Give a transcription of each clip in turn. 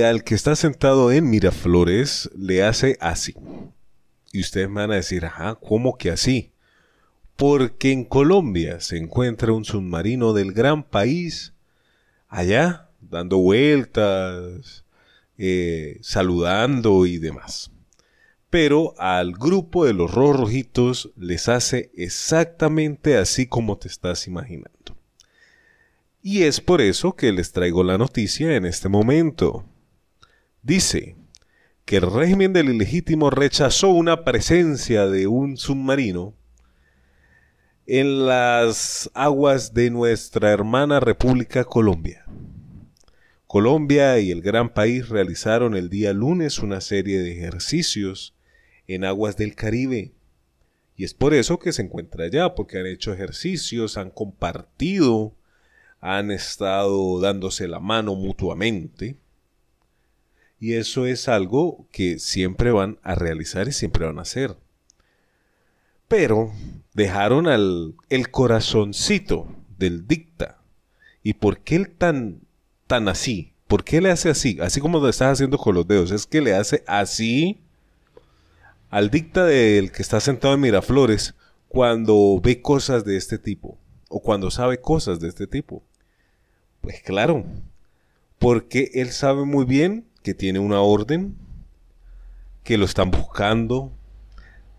al que está sentado en Miraflores le hace así. Y ustedes van a decir, ajá, ¿cómo que así? Porque en Colombia se encuentra un submarino del gran país, allá, dando vueltas, eh, saludando y demás. Pero al grupo de los rojitos les hace exactamente así como te estás imaginando. Y es por eso que les traigo la noticia en este momento dice que el régimen del ilegítimo rechazó una presencia de un submarino en las aguas de nuestra hermana República Colombia. Colombia y el gran país realizaron el día lunes una serie de ejercicios en aguas del Caribe. Y es por eso que se encuentra allá, porque han hecho ejercicios, han compartido, han estado dándose la mano mutuamente. Y eso es algo que siempre van a realizar y siempre van a hacer. Pero dejaron al el corazoncito del dicta. ¿Y por qué él tan, tan así? ¿Por qué le hace así? Así como lo estás haciendo con los dedos. Es que le hace así al dicta del que está sentado en Miraflores cuando ve cosas de este tipo o cuando sabe cosas de este tipo. Pues claro, porque él sabe muy bien que tiene una orden, que lo están buscando,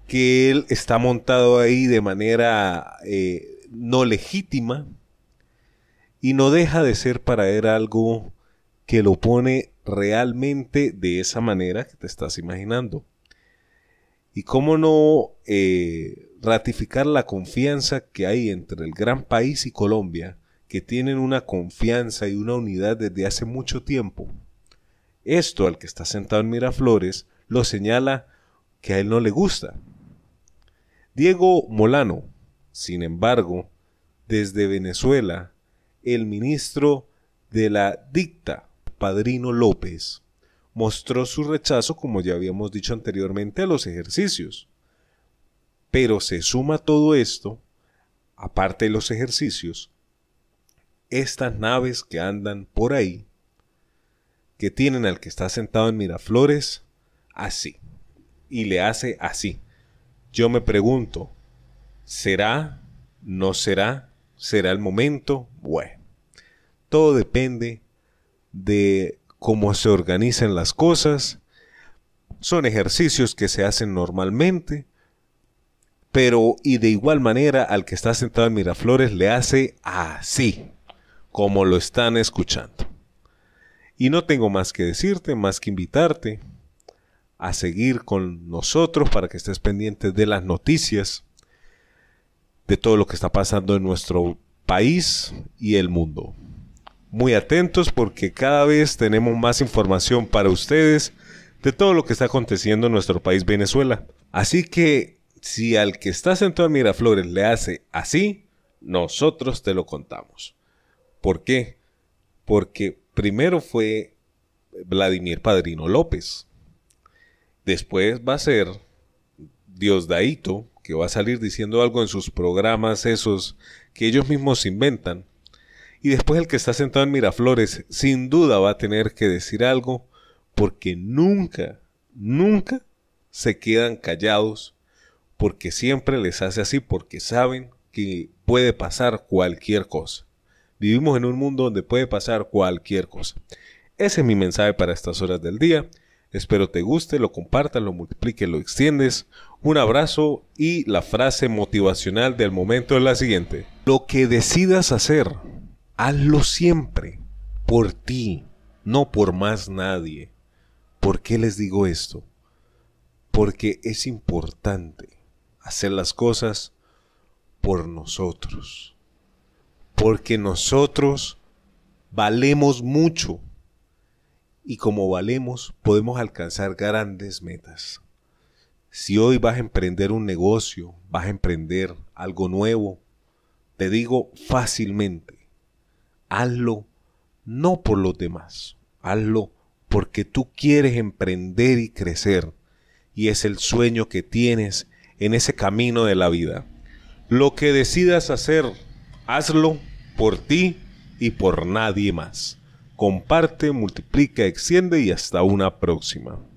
que él está montado ahí de manera eh, no legítima y no deja de ser para él algo que lo pone realmente de esa manera que te estás imaginando. Y cómo no eh, ratificar la confianza que hay entre el gran país y Colombia, que tienen una confianza y una unidad desde hace mucho tiempo esto al que está sentado en Miraflores lo señala que a él no le gusta. Diego Molano, sin embargo, desde Venezuela, el ministro de la dicta, Padrino López, mostró su rechazo, como ya habíamos dicho anteriormente, a los ejercicios. Pero se suma todo esto, aparte de los ejercicios, estas naves que andan por ahí, que tienen al que está sentado en Miraflores así. Y le hace así. Yo me pregunto, ¿será? ¿No será? ¿Será el momento? Bueno, todo depende de cómo se organizan las cosas. Son ejercicios que se hacen normalmente, pero y de igual manera al que está sentado en Miraflores le hace así, como lo están escuchando. Y no tengo más que decirte, más que invitarte a seguir con nosotros para que estés pendiente de las noticias, de todo lo que está pasando en nuestro país y el mundo. Muy atentos porque cada vez tenemos más información para ustedes de todo lo que está aconteciendo en nuestro país Venezuela. Así que si al que está sentado en Miraflores le hace así, nosotros te lo contamos. ¿Por qué? porque primero fue Vladimir Padrino López, después va a ser Diosdaito, que va a salir diciendo algo en sus programas esos que ellos mismos inventan, y después el que está sentado en Miraflores sin duda va a tener que decir algo porque nunca, nunca se quedan callados, porque siempre les hace así, porque saben que puede pasar cualquier cosa. Vivimos en un mundo donde puede pasar cualquier cosa. Ese es mi mensaje para estas horas del día. Espero te guste, lo compartas, lo multipliques, lo extiendes. Un abrazo y la frase motivacional del momento es la siguiente. Lo que decidas hacer, hazlo siempre por ti, no por más nadie. ¿Por qué les digo esto? Porque es importante hacer las cosas por nosotros porque nosotros valemos mucho y como valemos podemos alcanzar grandes metas. Si hoy vas a emprender un negocio, vas a emprender algo nuevo, te digo fácilmente, hazlo no por los demás, hazlo porque tú quieres emprender y crecer y es el sueño que tienes en ese camino de la vida. Lo que decidas hacer Hazlo por ti y por nadie más. Comparte, multiplica, extiende y hasta una próxima.